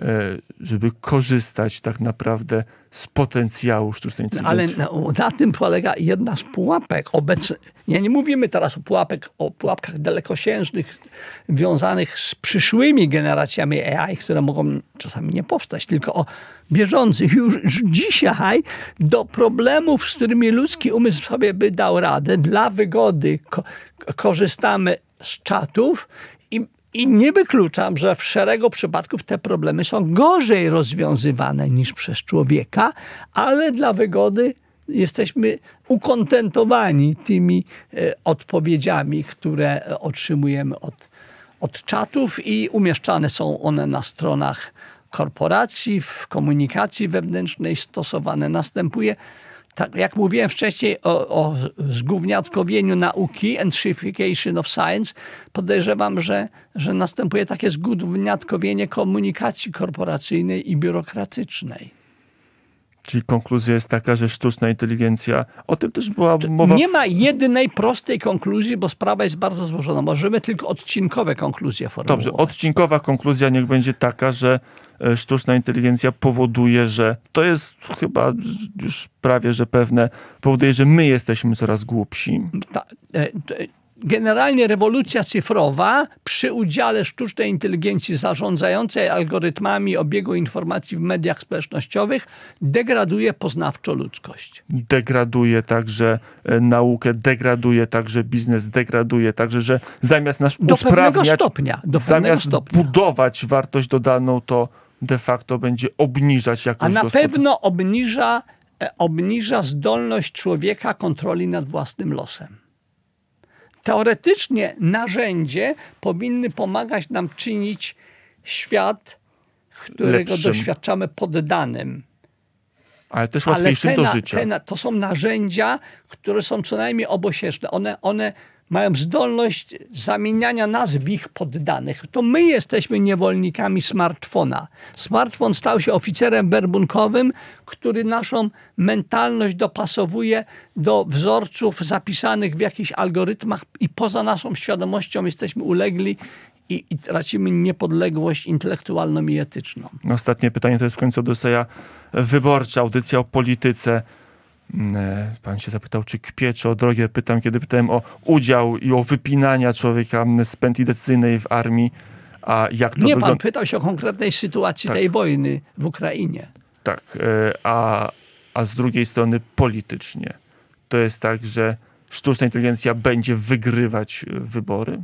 E, żeby korzystać tak naprawdę z potencjału sztucznej no, inteligencji. ale na, na, tym polega jedna z pułapek obecnych. Nie, nie mówimy teraz o, pułapek, o pułapkach dalekosiężnych, wiązanych z przyszłymi generacjami AI, które mogą czasami nie powstać, tylko o bieżących już, już dzisiaj do problemów, z którymi ludzki umysł sobie by dał radę, dla wygody ko korzystamy z czatów i nie wykluczam, że w szeregu przypadków te problemy są gorzej rozwiązywane niż przez człowieka, ale dla wygody jesteśmy ukontentowani tymi e, odpowiedziami, które otrzymujemy od, od czatów i umieszczane są one na stronach korporacji, w komunikacji wewnętrznej stosowane następuje tak jak mówiłem wcześniej o, o zgówniatkowieniu nauki, entryfication of science, podejrzewam, że, że następuje takie zgówniatkowienie komunikacji korporacyjnej i biurokratycznej. Czyli konkluzja jest taka, że sztuczna inteligencja, o tym też była mowa. Nie ma jednej prostej konkluzji, bo sprawa jest bardzo złożona. Możemy tylko odcinkowe konkluzje formułować. Dobrze, odcinkowa konkluzja niech będzie taka, że e, sztuczna inteligencja powoduje, że to jest chyba już prawie, że pewne, powoduje, że my jesteśmy coraz głupsi. Ta, e, Generalnie rewolucja cyfrowa przy udziale sztucznej inteligencji zarządzającej algorytmami obiegu informacji w mediach społecznościowych degraduje poznawczo ludzkość. Degraduje także e, naukę, degraduje także biznes, degraduje także, że zamiast nas do usprawniać, stopnia, do zamiast stopnia. budować wartość dodaną, to de facto będzie obniżać jakość A na pewno obniża, e, obniża zdolność człowieka kontroli nad własnym losem. Teoretycznie narzędzie powinny pomagać nam czynić świat, którego Lepszym. doświadczamy poddanym. Ale też łatwiejszym Ale te, do życia. Te, to są narzędzia, które są co najmniej obosieczne. One, one mają zdolność zamieniania nazw ich poddanych. To my jesteśmy niewolnikami smartfona. Smartfon stał się oficerem werbunkowym, który naszą mentalność dopasowuje do wzorców zapisanych w jakichś algorytmach i poza naszą świadomością jesteśmy ulegli i, i tracimy niepodległość intelektualną i etyczną. Ostatnie pytanie to jest w końcu Odyseja Wyborcza, audycja o polityce. Mm, e, pan się zapytał, czy kpie, czy o drogę. Pytam, kiedy pytałem o udział i o wypinania człowieka mm, z pętli decyzyjnej w armii, a jak to Nie, wygląda... pan pytał się o konkretnej sytuacji tak. tej wojny w Ukrainie. Tak, e, a, a z drugiej strony politycznie. To jest tak, że sztuczna inteligencja będzie wygrywać wybory?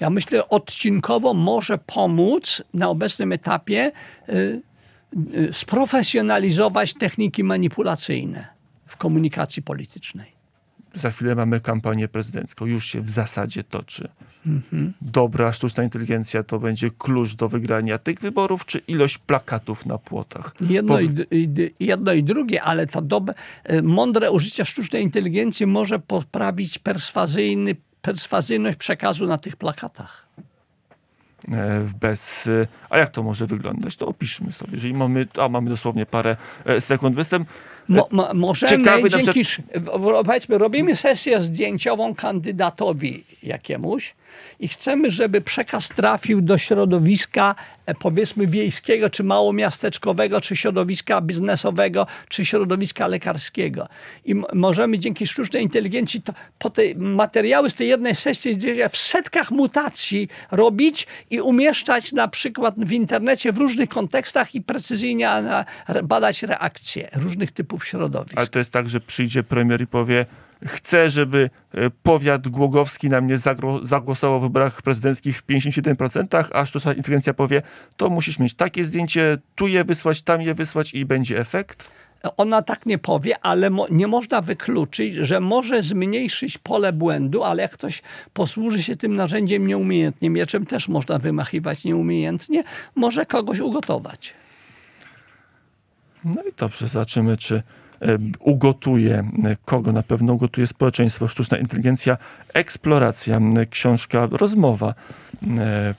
Ja myślę, odcinkowo może pomóc na obecnym etapie y, y, sprofesjonalizować techniki manipulacyjne w komunikacji politycznej. Za chwilę mamy kampanię prezydencką, już się w zasadzie toczy. Mhm. Dobra sztuczna inteligencja to będzie klucz do wygrania tych wyborów, czy ilość plakatów na płotach? Jedno, i, i, jedno i, drugie, ale to dobre, e, mądre użycie sztucznej inteligencji może poprawić perswazyjny, perswazyjność przekazu na tych plakatach e, bez... E, a jak to może wyglądać? To opiszmy sobie, jeżeli mamy... A mamy dosłownie parę sekund. Jestem Mo, e, mo, możemy, Ciekawy dzięki, przykład... powiedzmy, robimy sesję zdjęciową kandydatowi jakiemuś i chcemy, żeby przekaz trafił do środowiska e, powiedzmy wiejskiego, czy małomiasteczkowego, czy środowiska biznesowego, czy środowiska lekarskiego. I możemy dzięki sztucznej inteligencji to, po materiały z tej jednej sesji w setkach mutacji robić i umieszczać na przykład w internecie w różnych kontekstach i precyzyjnie badać reakcje różnych typów członków środowisk. Ale to jest tak, że przyjdzie premier i powie, chcę, żeby e, powiat głogowski na mnie zagłosował w wyborach prezydenckich w 57%, a sztuczna inteligencja powie, to musisz mieć takie zdjęcie, tu je wysłać, tam je wysłać i będzie efekt? Ona tak nie powie, ale mo nie można wykluczyć, że może zmniejszyć pole błędu, ale jak ktoś posłuży się tym narzędziem nieumiejętnie, mieczem też można wymachiwać nieumiejętnie, może kogoś ugotować. No i dobrze, zobaczymy, czy ugotuje, kogo na pewno ugotuje społeczeństwo, sztuczna inteligencja, eksploracja, książka, rozmowa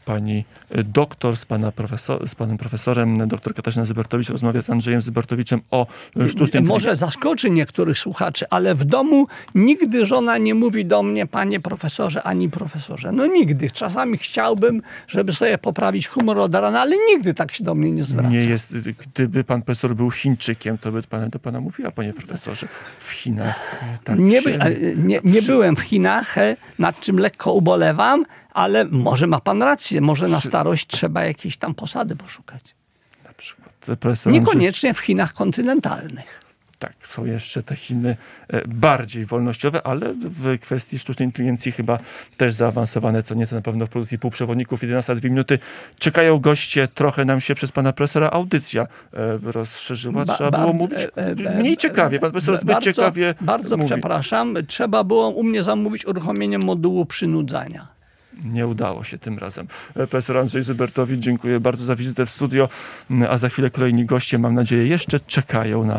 pani doktor z, pana profesor, z panem profesorem, doktor Katarzyna Zybertowicz rozmawia z Andrzejem Zybertowiczem o e, sztucznej inteligencji. Może zaskoczy niektórych słuchaczy, ale w domu nigdy żona nie mówi do mnie panie profesorze ani profesorze. No nigdy. Czasami chciałbym, żeby sobie poprawić humor od rana, ale nigdy tak się do mnie nie zwraca. Nie jest, gdyby pan profesor był Chińczykiem, to by pan do pana mówił panie profesorze, w Chinach? E, tak nie, by, nie, nie byłem w Chinach, e, nad czym lekko ubolewam, ale może ma pan rację, może na starość trzeba jakiejś tam posady poszukać. Na przykład. E, profesor Niekoniecznie w Chinach kontynentalnych. Tak, są jeszcze te Chiny e, bardziej wolnościowe, ale w kwestii sztucznej inteligencji chyba też zaawansowane co nieco na pewno w produkcji półprzewodników. 11-2 minuty. Czekają goście. Trochę nam się przez pana profesora audycja e, rozszerzyła. Trzeba ba, było mówić e, mniej ciekawie. Pan profesor zbyt bardzo, ciekawie Bardzo mówi. przepraszam. Trzeba było u mnie zamówić uruchomienie modułu przynudzania nie udało się tym razem. E, profesor Andrzej Zybertowicz, dziękuję bardzo za wizytę w studio, mm, a za chwilę kolejni goście, mam nadzieję, jeszcze czekają na,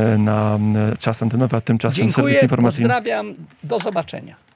e, na e, czas antenowy, a tymczasem dziękuję, serwis informacyjny. Pozdrawiam, do zobaczenia.